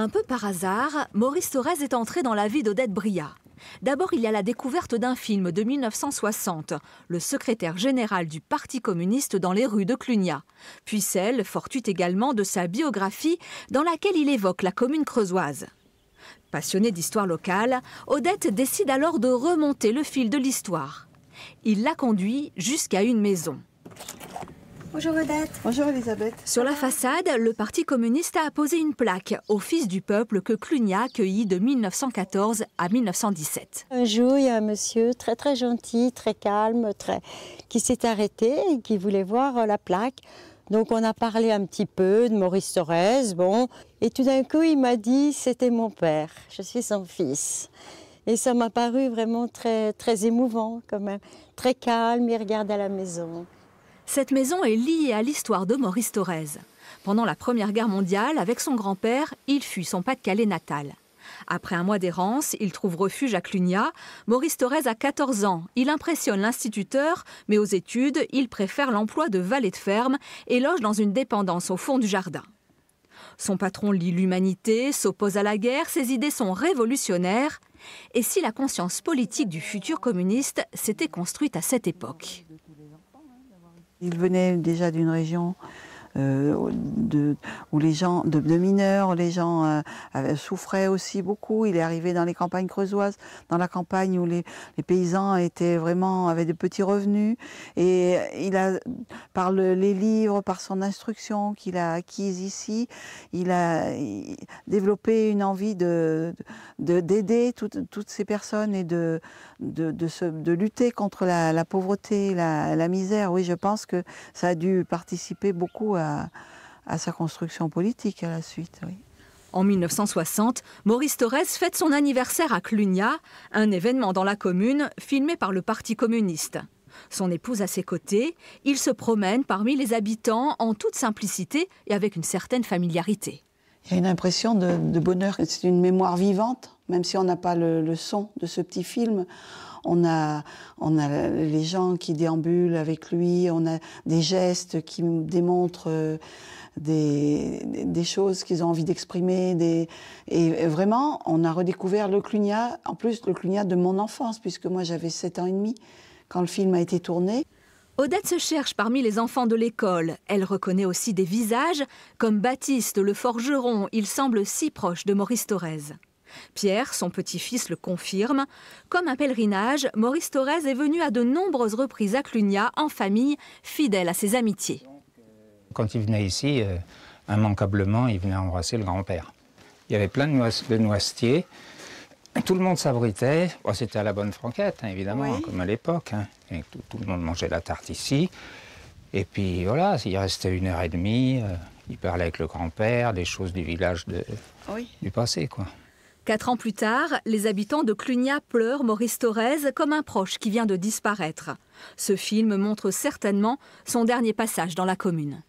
Un peu par hasard, Maurice Thorez est entré dans la vie d'Odette Bria. D'abord, il y a la découverte d'un film de 1960, Le secrétaire général du Parti communiste dans les rues de Clunia, puis celle, fortuite également, de sa biographie dans laquelle il évoque la commune creusoise. Passionné d'histoire locale, Odette décide alors de remonter le fil de l'histoire. Il la conduit jusqu'à une maison. Bonjour Odette. Bonjour Elisabeth. Sur la façade, le Parti communiste a apposé une plaque au fils du peuple que Clunia accueillit de 1914 à 1917. Un jour, il y a un monsieur très très gentil, très calme, très... qui s'est arrêté et qui voulait voir la plaque. Donc on a parlé un petit peu de Maurice Thorez, bon. Et tout d'un coup, il m'a dit, c'était mon père, je suis son fils. Et ça m'a paru vraiment très, très émouvant quand même. Très calme, il regarde la maison. Cette maison est liée à l'histoire de Maurice Thorez. Pendant la Première Guerre mondiale, avec son grand-père, il fuit son Pas-de-Calais natal. Après un mois d'errance, il trouve refuge à Clunia. Maurice Thorez a 14 ans. Il impressionne l'instituteur, mais aux études, il préfère l'emploi de valet de ferme et loge dans une dépendance au fond du jardin. Son patron lit l'humanité, s'oppose à la guerre, ses idées sont révolutionnaires. Et si la conscience politique du futur communiste s'était construite à cette époque il venait déjà d'une région euh, de, où les gens de, mineurs, les gens euh, souffraient aussi beaucoup. Il est arrivé dans les campagnes creusoises, dans la campagne où les, paysans étaient vraiment avaient de petits revenus. Et il a, par les livres, par son instruction qu'il a acquise ici, il a développé une envie de d'aider toutes, ces personnes et de de, de, de lutter contre la, pauvreté, la, la misère. Oui, je pense que ça a dû participer beaucoup à à, sa construction politique à la suite. En 1960, Maurice Torres fête son anniversaire à Clunia, un événement dans la commune filmé par le Parti communiste. Son épouse à ses côtés, il se promène parmi les habitants en toute simplicité et avec une certaine familiarité. Il y a une impression de, bonheur. C'est une mémoire vivante, même si on n'a pas le, son de ce petit film. On a, on a les gens qui déambulent avec lui, on a des gestes qui démontrent euh, des, choses qu'ils ont envie d'exprimer. Et vraiment, on a redécouvert le Clunia, en plus le Clunia de mon enfance, puisque moi j'avais 7 ans et demi quand le film a été tourné. Odette se cherche parmi les enfants de l'école. Elle reconnaît aussi des visages, comme Baptiste le forgeron, il semble si proche de Maurice Thorez. Pierre, son petit-fils, le confirme. Comme un pèlerinage, Maurice Thorez est venu à de nombreuses reprises à Clunia, en famille, fidèle à ses amitiés. Quand il venait ici, euh, immanquablement, il venait embrasser le grand-père. Il y avait plein de noisetiers, tout le monde s'abritait. Oh, c'était à la bonne franquette, hein, évidemment, comme à l'époque. Hein. Tout, le monde mangeait la tarte ici. Et puis voilà, il restait une heure et demie. Euh, il parlait avec le grand-père des choses du village du passé, quoi. Quatre ans plus tard, les habitants de Clunia pleurent Maurice Thorez comme un proche qui vient de disparaître. Ce film montre certainement son dernier passage dans la commune.